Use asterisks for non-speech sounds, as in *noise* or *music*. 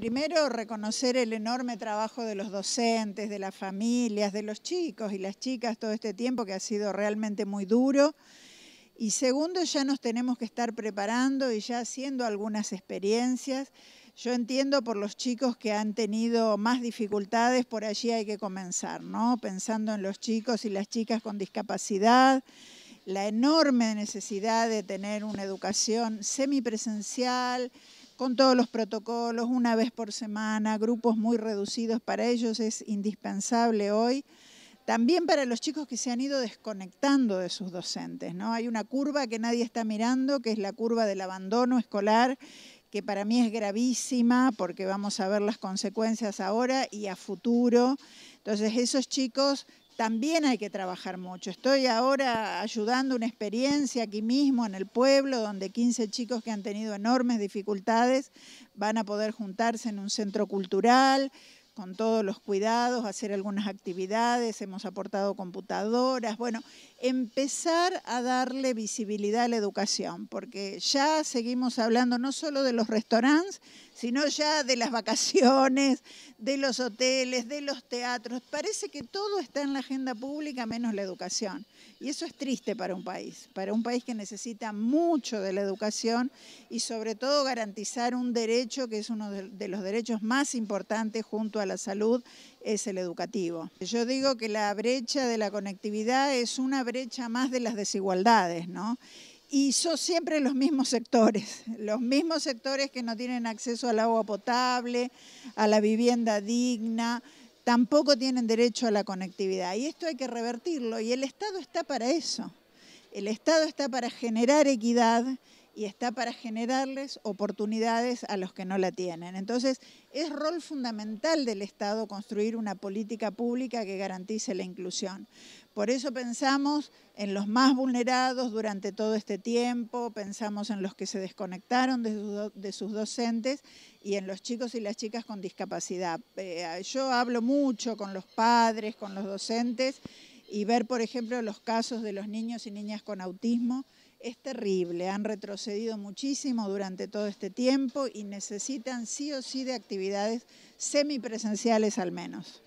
Primero, reconocer el enorme trabajo de los docentes, de las familias, de los chicos y las chicas todo este tiempo que ha sido realmente muy duro. Y segundo, ya nos tenemos que estar preparando y ya haciendo algunas experiencias. Yo entiendo por los chicos que han tenido más dificultades, por allí hay que comenzar, ¿no? Pensando en los chicos y las chicas con discapacidad, la enorme necesidad de tener una educación semipresencial, con todos los protocolos, una vez por semana, grupos muy reducidos para ellos es indispensable hoy. También para los chicos que se han ido desconectando de sus docentes, ¿no? Hay una curva que nadie está mirando, que es la curva del abandono escolar, que para mí es gravísima porque vamos a ver las consecuencias ahora y a futuro. Entonces esos chicos también hay que trabajar mucho. Estoy ahora ayudando una experiencia aquí mismo en el pueblo, donde 15 chicos que han tenido enormes dificultades van a poder juntarse en un centro cultural, con todos los cuidados, hacer algunas actividades, hemos aportado computadoras, bueno, empezar a darle visibilidad a la educación, porque ya seguimos hablando no solo de los restaurantes, sino ya de las vacaciones, de los hoteles, de los teatros. Parece que todo está en la agenda pública menos la educación. Y eso es triste para un país, para un país que necesita mucho de la educación y sobre todo garantizar un derecho que es uno de los derechos más importantes junto a la salud es el educativo. Yo digo que la brecha de la conectividad es una brecha más de las desigualdades, ¿no? Y son siempre los mismos sectores, *laughs* los mismos sectores que no tienen acceso al agua potable, a la vivienda digna, tampoco tienen derecho a la conectividad. Y esto hay que revertirlo y el Estado está para eso. El Estado está para generar equidad y está para generarles oportunidades a los que no la tienen. Entonces, es rol fundamental del Estado construir una política pública que garantice la inclusión. Por eso pensamos en los más vulnerados durante todo este tiempo, pensamos en los que se desconectaron de, sus docentes y en los chicos y las chicas con discapacidad. Eh, yo hablo mucho con los padres, con los docentes y ver, por ejemplo, los casos de los niños y niñas con autismo es terrible. Han retrocedido muchísimo durante todo este tiempo y necesitan sí o sí de actividades semipresenciales al menos.